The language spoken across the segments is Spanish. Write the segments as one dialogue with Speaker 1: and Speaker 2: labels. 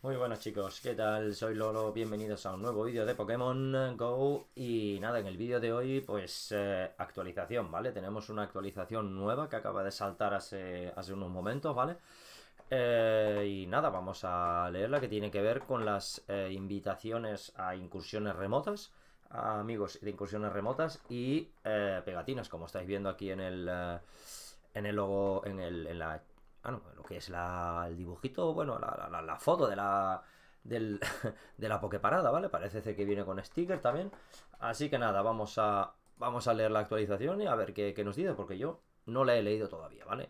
Speaker 1: Muy buenas chicos, ¿qué tal? Soy Lolo, bienvenidos a un nuevo vídeo de Pokémon GO y nada, en el vídeo de hoy pues eh, actualización, ¿vale? Tenemos una actualización nueva que acaba de saltar hace, hace unos momentos, ¿vale? Eh, y nada, vamos a leerla que tiene que ver con las eh, invitaciones a incursiones remotas, amigos de incursiones remotas y pegatinas, como estáis viendo aquí en el en el logo, en, el, en, la, Ah, no, lo que es el dibujito, bueno, la, foto de la, de la Pokeparada, ¿vale? Parece ser que viene con sticker también. Así que nada, vamos a, vamos a leer la actualización y a ver qué, nos dice, porque yo no la he leído todavía, ¿vale?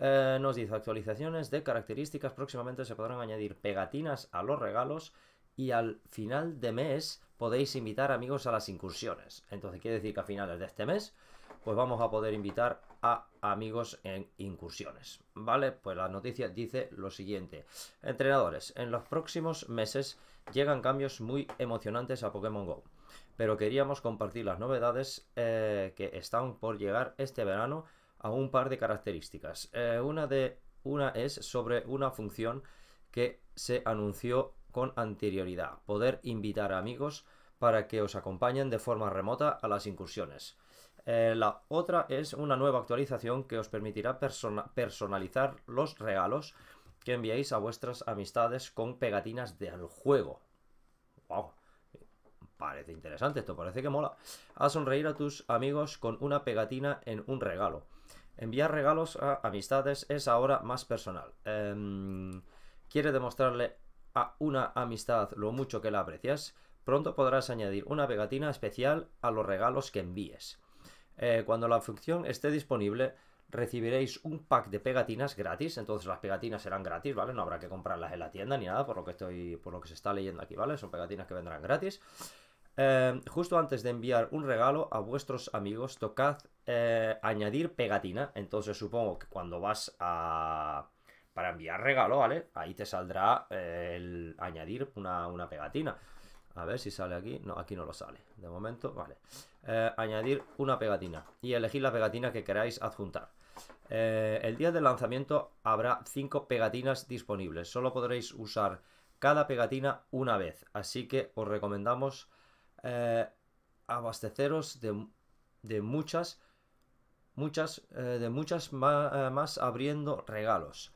Speaker 1: Eh, nos dice actualizaciones de características. Próximamente se podrán añadir pegatinas a los regalos y al final de mes podéis invitar amigos a las incursiones. Entonces quiere decir que a finales de este mes pues vamos a poder invitar a amigos en incursiones. ¿Vale? Pues la noticia dice lo siguiente. Entrenadores, en los próximos meses llegan cambios muy emocionantes a Pokémon Go, pero queríamos compartir las novedades eh, que están por llegar este verano a un par de características. Eh, una, de, una es sobre una función que se anunció con anterioridad, poder invitar a amigos para que os acompañen de forma remota a las incursiones. Eh, la otra es una nueva actualización que os permitirá personalizar los regalos que enviéis a vuestras amistades con pegatinas del juego. ¡Wow! Parece interesante esto, parece que mola. A sonreír a tus amigos con una pegatina en un regalo. Enviar regalos a amistades es ahora más personal. Em, ¿Quiere demostrarle a una amistad lo mucho que la aprecias? Pronto podrás añadir una pegatina especial a los regalos que envíes. Eh, cuando la función esté disponible, recibiréis un pack de pegatinas gratis. Entonces las pegatinas serán gratis, ¿vale? No habrá que comprarlas en la tienda ni nada, por lo que estoy. por lo que se está leyendo aquí, ¿vale? Son pegatinas que vendrán gratis. Eh, justo antes de enviar un regalo a vuestros amigos, tocad eh, añadir pegatina. Entonces supongo que cuando vas a. para enviar regalo, ¿vale? Ahí te saldrá el añadir una pegatina. A ver si sale aquí. No, aquí no lo sale. De momento, vale. Eh, añadir una pegatina y elegir la pegatina que queráis adjuntar. Eh, el día del lanzamiento habrá 5 pegatinas disponibles. Solo podréis usar cada pegatina una vez. Así que os recomendamos eh, abasteceros de, muchas, muchas, de muchas más abriendo regalos.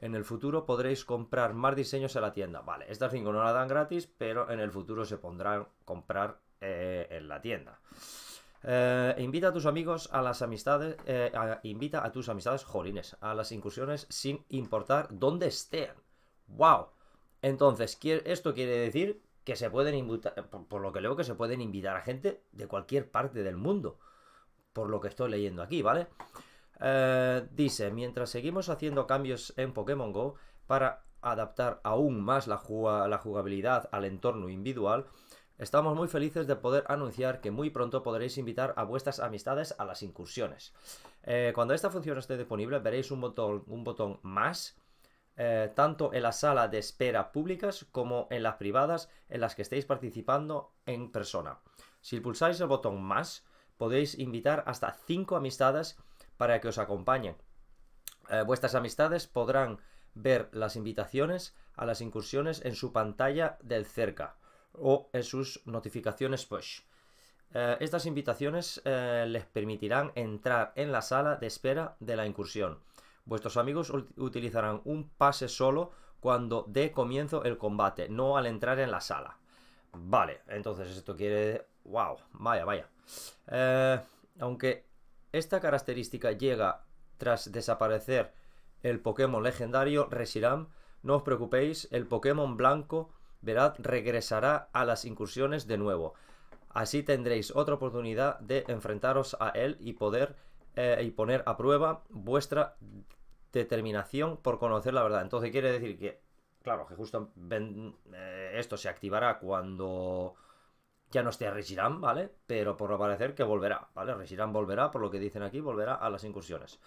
Speaker 1: En el futuro podréis comprar más diseños en la tienda. Vale, estas 5 no la dan gratis, pero en el futuro se pondrán comprar eh, en la tienda. Eh, invita a tus amigos a las amistades, eh, invita a tus amistades jolines a las incursiones sin importar dónde estén. ¡Wow! Entonces, esto quiere decir que se pueden invitar, por, lo que leo que se pueden invitar a gente de cualquier parte del mundo, por lo que estoy leyendo aquí, ¿vale? vale eh, dice, mientras seguimos haciendo cambios en Pokémon Go para adaptar aún más la, jugabilidad al entorno individual, Estamos muy felices de poder anunciar que muy pronto podréis invitar a vuestras amistades a las incursiones. Eh, cuando esta función esté disponible veréis un botón, un botón más, eh, tanto en la sala de espera públicas como en las privadas en las que estéis participando en persona. Si pulsáis el botón más, podéis invitar hasta 5 amistades para que os acompañen. Eh, vuestras amistades podrán ver las invitaciones a las incursiones en su pantalla del cerca o en sus notificaciones push. Eh, estas invitaciones eh, les permitirán entrar en la sala de espera de la incursión. Vuestros amigos utilizarán un pase solo cuando dé comienzo el combate, no al entrar en la sala. Vale, entonces esto quiere... ¡Wow! Vaya, vaya. aunque esta característica llega tras desaparecer el Pokémon legendario Reshiram. No os preocupéis, el Pokémon blanco Verad regresará a las incursiones de nuevo. Así tendréis otra oportunidad de enfrentaros a él y poder eh, y poner a prueba vuestra determinación por conocer la verdad. Entonces quiere decir que, claro, que justo eh, esto se activará cuando ya no esté regirán ¿vale? Pero por parecer que volverá, ¿vale? regirán volverá, por lo que dicen aquí, volverá a las incursiones.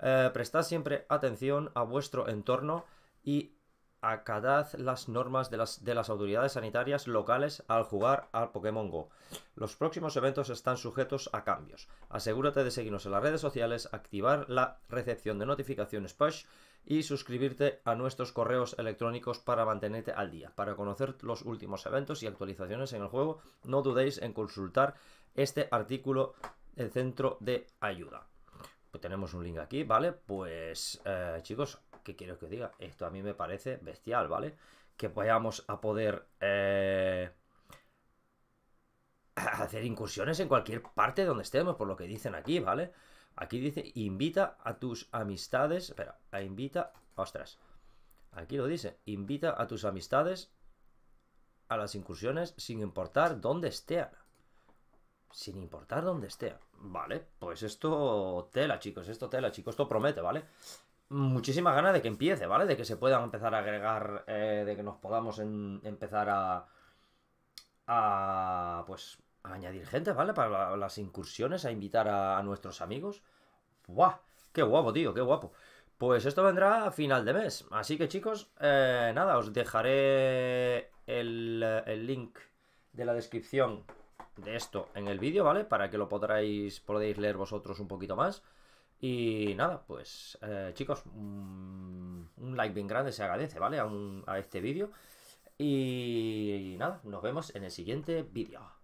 Speaker 1: Eh, prestad siempre atención a vuestro entorno y acadad las normas de las, de las autoridades sanitarias locales al jugar al Pokémon Go. Los próximos eventos están sujetos a cambios. Asegúrate de seguirnos en las redes sociales, activar la recepción de notificaciones push y suscribirte a nuestros correos electrónicos para mantenerte al día. Para conocer los últimos eventos y actualizaciones en el juego, no dudéis en consultar este artículo, el centro de ayuda. Pues tenemos un link aquí, ¿vale? Pues eh, chicos, ¿qué quiero que os diga? Esto a mí me parece bestial, ¿vale? Que vayamos a poder eh, hacer incursiones en cualquier parte donde estemos, por lo que dicen aquí, ¿vale? Aquí dice, invita a tus amistades. Espera, invita. Ostras. Aquí lo dice, invita a tus amistades a las incursiones sin importar dónde estén. Sin importar dónde estén. Vale, pues esto tela, chicos, esto tela, chicos, esto promete, ¿vale? Muchísimas ganas de que empiece, ¿vale? De que se puedan empezar a agregar, eh, de que nos podamos empezar a, a, pues, añadir gente, ¿vale? Para las incursiones, a invitar a, nuestros amigos. ¡Buah! ¡Qué guapo, tío! ¡Qué guapo! Pues esto vendrá a final de mes. Así que chicos, eh, nada, os dejaré el, link de la descripción de esto en el vídeo, ¿vale? Para que lo podáis leer vosotros un poquito más. Y nada, pues eh, chicos, mm, un, like bien grande se agradece, ¿vale? A, a este vídeo. y nada, nos vemos en el siguiente vídeo.